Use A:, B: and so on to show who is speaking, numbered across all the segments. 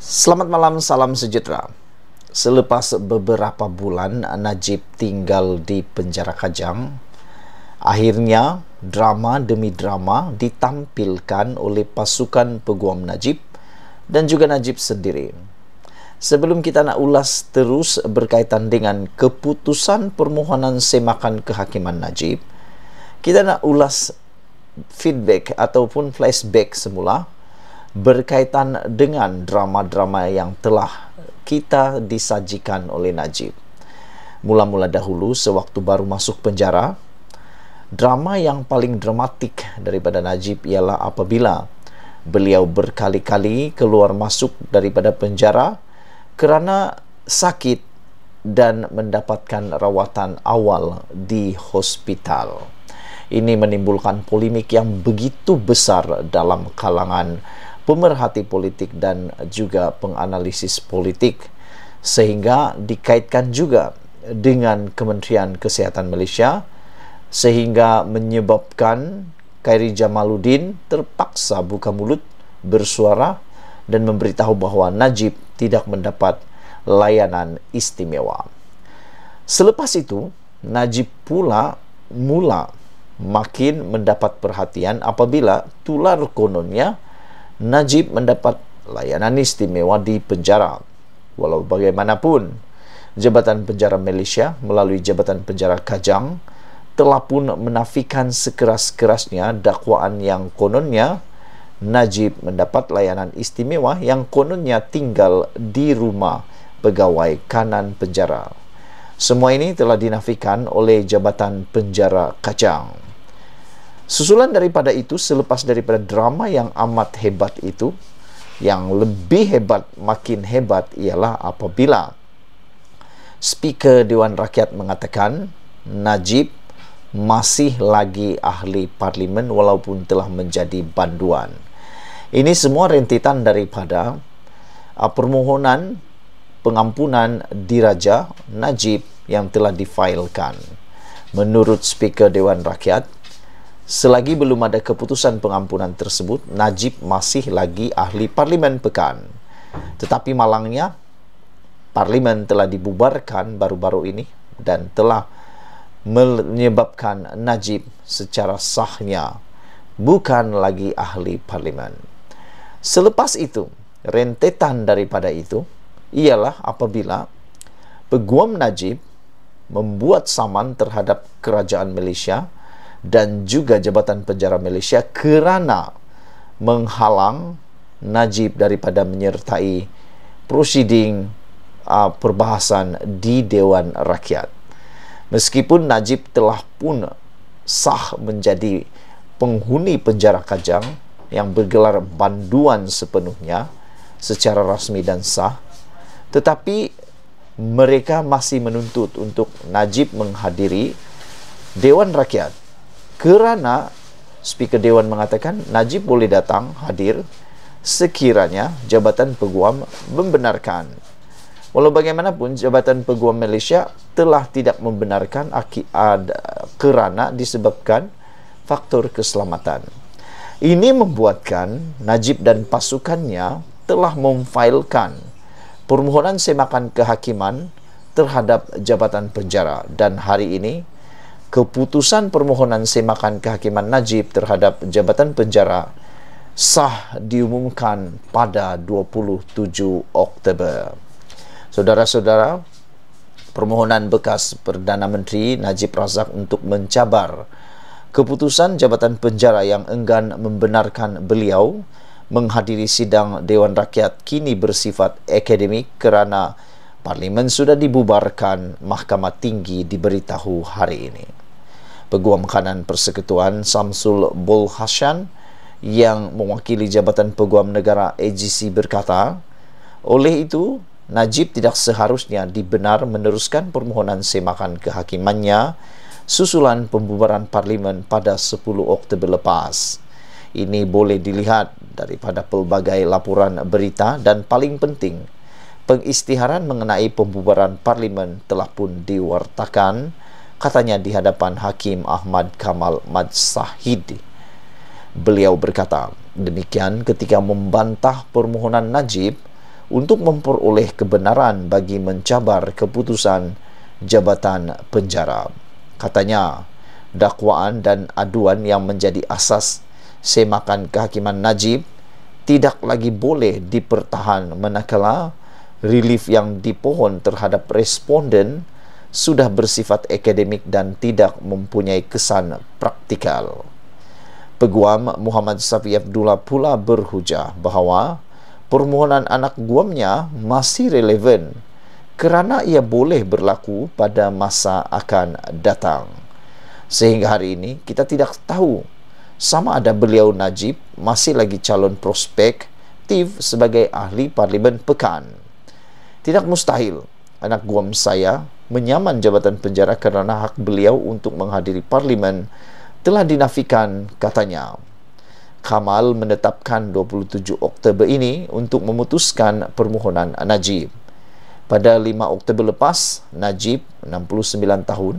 A: Selamat malam, salam sejahtera. Selepas beberapa bulan Najib tinggal di penjara Kajang, akhirnya drama demi drama ditampilkan oleh pasukan peguam Najib dan juga Najib sendiri. Sebelum kita nak ulas terus berkaitan dengan keputusan permohonan semakan kehakiman Najib, kita nak ulas feedback ataupun flashback semula berkaitan dengan drama-drama yang telah kita disajikan oleh Najib. Mula-mula dahulu sewaktu baru masuk penjara, drama yang paling dramatik daripada Najib ialah apabila beliau berkali-kali keluar masuk daripada penjara kerana sakit dan mendapatkan rawatan awal di hospital. Ini menimbulkan polemik yang begitu besar dalam kalangan pemerhati politik dan juga penganalisis politik sehingga dikaitkan juga dengan Kementerian Kesehatan Malaysia sehingga menyebabkan Khairi Jamaluddin terpaksa buka mulut bersuara dan memberitahu bahawa Najib tidak mendapat layanan istimewa. Selepas itu, Najib pula mula makin mendapat perhatian apabila tular kononnya Najib mendapat layanan istimewa di penjara. Walau bagaimanapun, Jabatan Penjara Malaysia melalui Jabatan Penjara Kajang telah pun menafikan sekeras-kerasnya dakwaan yang kononnya Najib mendapat layanan istimewa yang kononnya tinggal di rumah pegawai kanan penjara. Semua ini telah dinafikan oleh Jabatan Penjara Kajang. Susulan daripada itu selepas daripada drama yang amat hebat itu yang lebih hebat makin hebat ialah apabila speaker Dewan Rakyat mengatakan Najib masih lagi ahli parlimen walaupun telah menjadi banduan. Ini semua rentetan daripada uh, permohonan pengampunan diraja Najib yang telah difailkan. Menurut speaker Dewan Rakyat, Selagi belum ada keputusan pengampunan tersebut, Najib masih lagi ahli parlimen pekan. Tetapi malangnya, parlimen telah dibubarkan baru-baru ini dan telah menyebabkan Najib secara sahnya bukan lagi ahli parlimen. Selepas itu, rentetan daripada itu ialah apabila peguam Najib membuat saman terhadap kerajaan Malaysia dan juga Jabatan Penjara Malaysia kerana menghalang Najib daripada menyertai prosiding uh, perbahasan di Dewan Rakyat. Meskipun Najib telah pun sah menjadi penghuni penjara Kajang yang bergelar banduan sepenuhnya secara rasmi dan sah tetapi mereka masih menuntut untuk Najib menghadiri Dewan Rakyat kerana speaker dewan mengatakan Najib boleh datang hadir sekiranya jabatan peguam membenarkan. Walau bagaimanapun jabatan peguam Malaysia telah tidak membenarkan akibat kerana disebabkan faktor keselamatan. Ini membuatkan Najib dan pasukannya telah memfailkan permohonan semakan kehakiman terhadap jabatan penjara dan hari ini keputusan permohonan semakan kehakiman Najib terhadap jabatan penjara sah diumumkan pada 27 Oktober. Saudara-saudara, permohonan bekas Perdana Menteri Najib Razak untuk mencabar keputusan jabatan penjara yang enggan membenarkan beliau menghadiri sidang Dewan Rakyat kini bersifat akademik kerana Parlimen sudah dibubarkan, Mahkamah Tinggi diberitahu hari ini. Peguam Kanan Persekutuan Samsul Bulhashan yang mewakili Jabatan Peguam Negara AGC berkata, oleh itu, Najib tidak seharusnya dibenar meneruskan permohonan semakan kehakimannya susulan pembubaran parlimen pada 10 Oktober lepas. Ini boleh dilihat daripada pelbagai laporan berita dan paling penting, pengistiharan mengenai pembubaran parlimen telah pun diwartakan katanya di hadapan Hakim Ahmad Kamal Madsahid. Beliau berkata, demikian ketika membantah permohonan Najib untuk memperoleh kebenaran bagi mencabar keputusan jabatan penjara. Katanya, dakwaan dan aduan yang menjadi asas semakan kehakiman Najib tidak lagi boleh dipertahan manakala relief yang dipohon terhadap responden sudah bersifat akademik dan tidak mempunyai kesan praktikal. Peguam Muhammad Safi Abdullah pula berhujah bahawa permohonan anak guamnya masih relevan kerana ia boleh berlaku pada masa akan datang. Sehingga hari ini kita tidak tahu sama ada beliau Najib masih lagi calon prospek TIF sebagai ahli parlimen pekan. Tidak mustahil anak guam saya menyaman jabatan penjara kerana hak beliau untuk menghadiri parlimen telah dinafikan katanya. Kamal menetapkan 27 Oktober ini untuk memutuskan permohonan Najib. Pada 5 Oktober lepas, Najib, 69 tahun,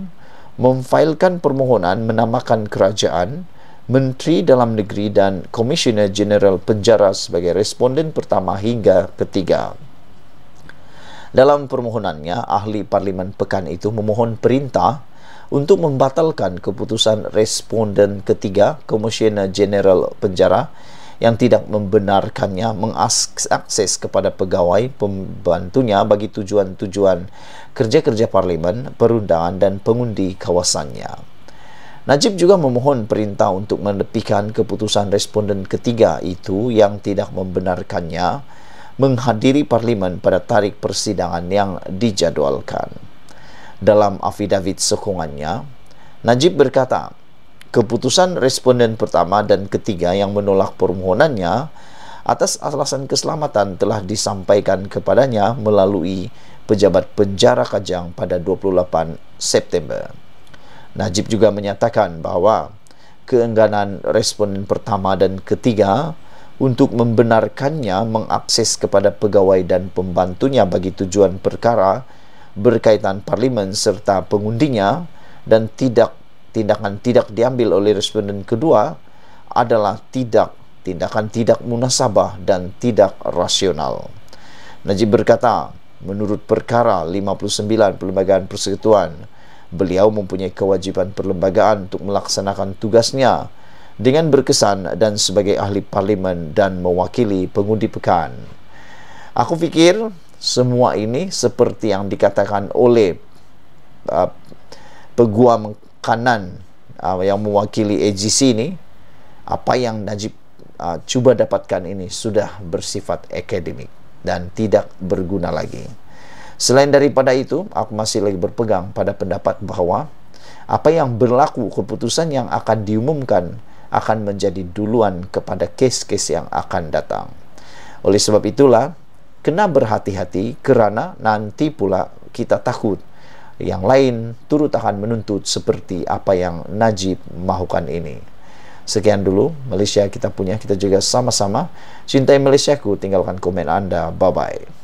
A: memfailkan permohonan menamakan kerajaan, Menteri Dalam Negeri dan Komisioner Jeneral Penjara sebagai responden pertama hingga ketiga. Dalam permohonannya, ahli parlimen pekan itu memohon perintah untuk membatalkan keputusan responden ketiga Komisioner General Penjara yang tidak membenarkannya mengakses kepada pegawai pembantunya bagi tujuan-tujuan kerja-kerja parlimen, perundangan dan pengundi kawasannya. Najib juga memohon perintah untuk menepikan keputusan responden ketiga itu yang tidak membenarkannya menghadiri parlimen pada tarikh persidangan yang dijadualkan. Dalam afidavit sokongannya, Najib berkata, keputusan responden pertama dan ketiga yang menolak permohonannya atas alasan keselamatan telah disampaikan kepadanya melalui pejabat penjara Kajang pada 28 September. Najib juga menyatakan bahawa keengganan responden pertama dan ketiga untuk membenarkannya mengakses kepada pegawai dan pembantunya bagi tujuan perkara berkaitan parlimen serta pengundinya dan tidak tindakan tidak diambil oleh responden kedua adalah tidak tindakan tidak munasabah dan tidak rasional. Najib berkata, menurut perkara 59 Perlembagaan Persekutuan, beliau mempunyai kewajipan perlembagaan untuk melaksanakan tugasnya dengan berkesan dan sebagai ahli parlimen dan mewakili pengundi pekan. Aku fikir semua ini seperti yang dikatakan oleh uh, peguam kanan uh, yang mewakili AGC ini apa yang Najib uh, cuba dapatkan ini sudah bersifat akademik dan tidak berguna lagi. Selain daripada itu, aku masih lagi berpegang pada pendapat bahawa apa yang berlaku keputusan yang akan diumumkan akan menjadi duluan kepada kes-kes yang akan datang. Oleh sebab itulah, kena berhati-hati kerana nanti pula kita takut yang lain turut akan menuntut seperti apa yang Najib mahukan ini. Sekian dulu, Malaysia kita punya, kita juga sama-sama. Cintai Malaysia ku, tinggalkan komen anda. Bye-bye.